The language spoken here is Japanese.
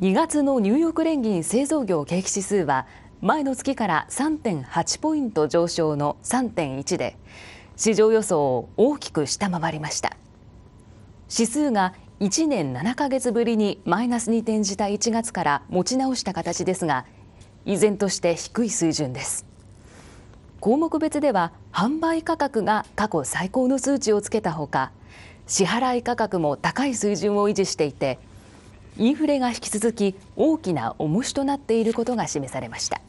2月のニューヨーク連銀製造業景気指数は前の月から3.8ポイント上昇の3.1で市場予想を大きく下回りました指数が1年7ヶ月ぶりにマイナスに転じた1月から持ち直した形ですが依然として低い水準です項目別では販売価格が過去最高の数値をつけたほか支払い価格も高い水準を維持していてインフレが引き続き大きな重しとなっていることが示されました。